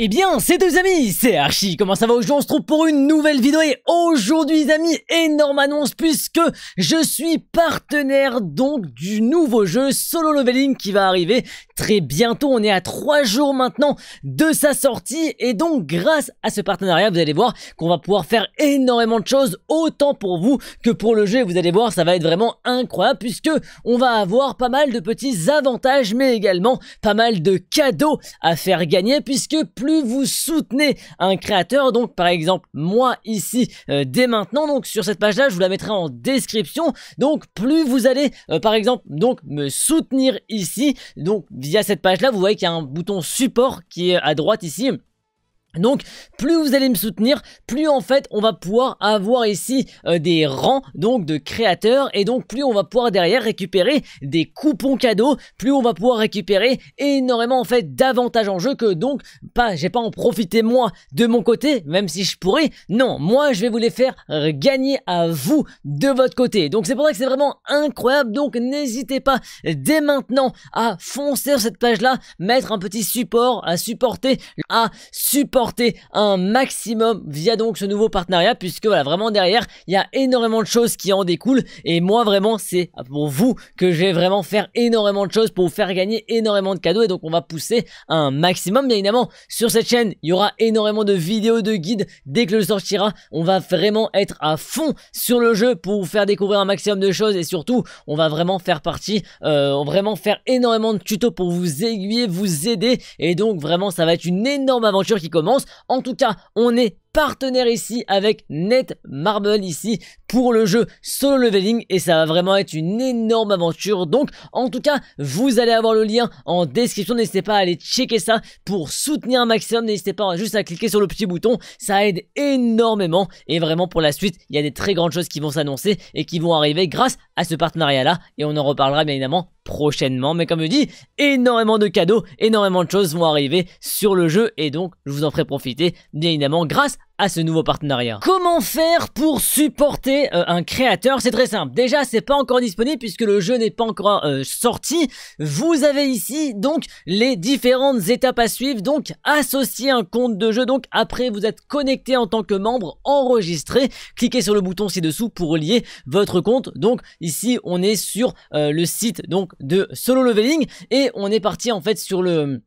Eh bien, c'est deux amis, c'est Archie, comment ça va Aujourd'hui, on se trouve pour une nouvelle vidéo et aujourd'hui, amis, énorme annonce puisque je suis partenaire donc du nouveau jeu Solo Leveling qui va arriver très bientôt. On est à trois jours maintenant de sa sortie et donc grâce à ce partenariat, vous allez voir qu'on va pouvoir faire énormément de choses, autant pour vous que pour le jeu. Vous allez voir, ça va être vraiment incroyable puisque on va avoir pas mal de petits avantages mais également pas mal de cadeaux à faire gagner puisque plus vous soutenez un créateur. Donc par exemple moi ici euh, dès maintenant donc sur cette page là je vous la mettrai en description. Donc plus vous allez euh, par exemple donc me soutenir ici donc via cette page là vous voyez qu'il y a un bouton support qui est à droite ici donc, plus vous allez me soutenir, plus en fait on va pouvoir avoir ici euh, des rangs donc de créateurs et donc plus on va pouvoir derrière récupérer des coupons cadeaux, plus on va pouvoir récupérer énormément en fait d'avantages en jeu que donc pas j'ai pas en profité moi de mon côté, même si je pourrais. Non, moi je vais vous les faire gagner à vous de votre côté. Donc c'est pour ça que c'est vraiment incroyable. Donc n'hésitez pas dès maintenant à foncer sur cette page là, mettre un petit support, à supporter, à supporter un maximum via donc ce nouveau partenariat puisque voilà vraiment derrière il y a énormément de choses qui en découlent et moi vraiment c'est pour vous que je vais vraiment faire énormément de choses pour vous faire gagner énormément de cadeaux et donc on va pousser un maximum bien évidemment sur cette chaîne il y aura énormément de vidéos de guides dès que le sortira on va vraiment être à fond sur le jeu pour vous faire découvrir un maximum de choses et surtout on va vraiment faire partie euh, vraiment faire énormément de tutos pour vous aiguiller vous aider et donc vraiment ça va être une énorme aventure qui commence en tout cas, on est partenaire ici avec Netmarble Marble ici pour le jeu solo leveling et ça va vraiment être une énorme aventure. Donc en tout cas, vous allez avoir le lien en description. N'hésitez pas à aller checker ça pour soutenir un maximum. N'hésitez pas juste à cliquer sur le petit bouton. Ça aide énormément et vraiment pour la suite, il y a des très grandes choses qui vont s'annoncer et qui vont arriver grâce à ce partenariat là et on en reparlera bien évidemment prochainement. Mais comme je dis, énormément de cadeaux, énormément de choses vont arriver sur le jeu et donc je vous en ferai profiter bien évidemment grâce à ce nouveau partenariat. Comment faire pour supporter euh, un créateur C'est très simple. Déjà, c'est pas encore disponible puisque le jeu n'est pas encore euh, sorti. Vous avez ici donc les différentes étapes à suivre. Donc, associer un compte de jeu. Donc, après, vous êtes connecté en tant que membre, enregistré. Cliquez sur le bouton ci-dessous pour relier votre compte. Donc, ici, on est sur euh, le site donc de Solo Leveling et on est parti en fait sur le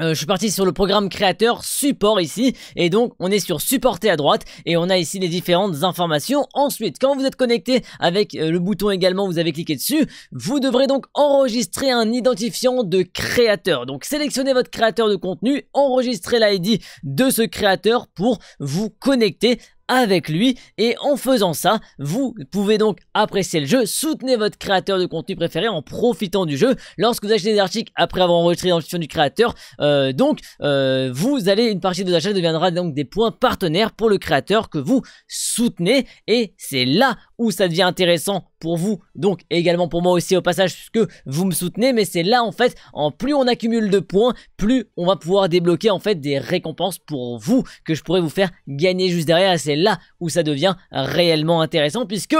euh, je suis parti sur le programme créateur support ici et donc on est sur supporter à droite et on a ici les différentes informations. Ensuite, quand vous êtes connecté avec euh, le bouton également, vous avez cliqué dessus, vous devrez donc enregistrer un identifiant de créateur. Donc sélectionnez votre créateur de contenu, enregistrez l'ID de ce créateur pour vous connecter avec lui. Et en faisant ça, vous pouvez donc apprécier le jeu, soutenez votre créateur de contenu préféré en profitant du jeu. Lorsque vous achetez des articles après avoir enregistré dans du créateur, euh, donc euh, vous allez une partie de vos achats deviendra donc des points partenaires pour le créateur que vous soutenez. Et c'est là où ça devient intéressant pour vous, donc également pour moi aussi au passage, puisque vous me soutenez, mais c'est là en fait, en plus on accumule de points, plus on va pouvoir débloquer en fait des récompenses pour vous que je pourrais vous faire gagner juste derrière, c'est là où ça devient réellement intéressant, puisque...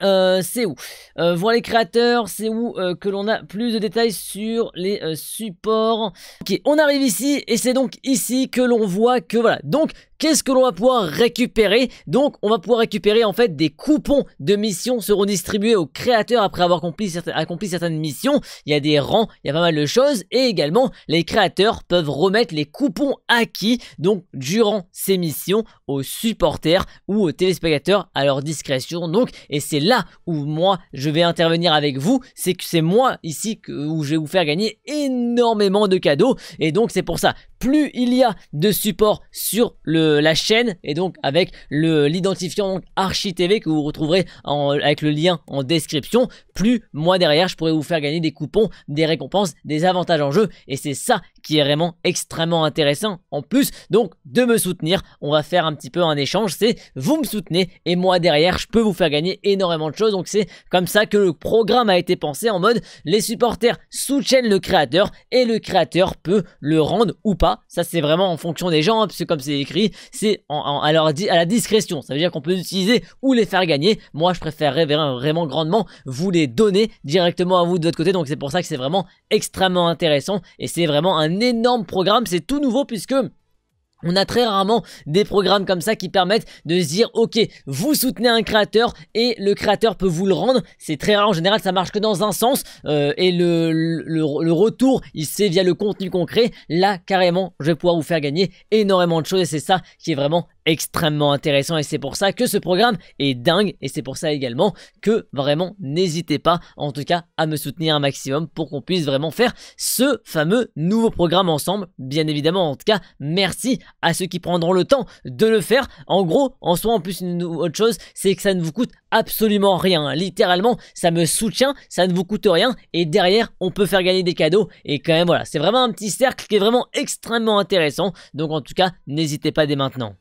Euh, c'est où voilà euh, Voir les créateurs, c'est où euh, que l'on a plus de détails sur les supports. Ok, on arrive ici et c'est donc ici que l'on voit que voilà. Donc qu'est-ce que l'on va pouvoir récupérer Donc, on va pouvoir récupérer en fait des coupons de missions seront distribués aux créateurs après avoir accompli certaines, missions. Il y a des rangs, il y a pas mal de choses. Et également, les créateurs peuvent remettre les coupons acquis, donc durant ces missions, aux supporters ou aux téléspectateurs à leur discrétion. Donc, et c'est là où moi, je vais intervenir avec vous. C'est que c'est moi ici que, où je vais vous faire gagner énormément de cadeaux. Et donc, c'est pour ça plus il y a de support sur le, la chaîne et donc avec l'identifiant ArchiTV que vous retrouverez avec le lien en description, plus moi derrière je pourrais vous faire gagner des coupons, des récompenses, des avantages en jeu et c'est ça qui est vraiment extrêmement intéressant en plus donc de me soutenir, on va faire un petit peu un échange, c'est vous me soutenez et moi derrière je peux vous faire gagner énormément de choses donc c'est comme ça que le programme a été pensé en mode les supporters soutiennent le créateur et le créateur peut le rendre ou pas ça, c'est vraiment en fonction des gens, hein, puisque comme c'est écrit, c'est à, la discrétion. Ça veut dire qu'on peut l'utiliser utiliser ou les faire gagner. Moi, je préférerais vraiment grandement vous les donner directement à vous de votre côté. Donc, c'est pour ça que c'est vraiment extrêmement intéressant. Et c'est vraiment un énorme programme. C'est tout nouveau, puisque... On a très rarement des programmes comme ça qui permettent de se dire ok vous soutenez un créateur et le créateur peut vous le rendre. C'est très rare en général ça marche que dans un sens euh, et le, retour il c'est via le contenu concret. Là carrément je vais pouvoir vous faire gagner énormément de choses et c'est ça qui est vraiment extrêmement intéressant et c'est pour ça que ce programme est dingue et c'est pour ça également que vraiment n'hésitez pas en tout cas à me soutenir un maximum pour qu'on puisse vraiment faire ce fameux nouveau programme ensemble bien évidemment en tout cas merci à ceux qui prendront le temps de le faire. En gros, en soi, en plus, une autre chose, c'est que ça ne vous coûte absolument rien. Littéralement, ça me soutient, ça ne vous coûte rien, et derrière, on peut faire gagner des cadeaux. Et quand même, voilà, c'est vraiment un petit cercle qui est vraiment extrêmement intéressant. Donc en tout cas, n'hésitez pas dès maintenant.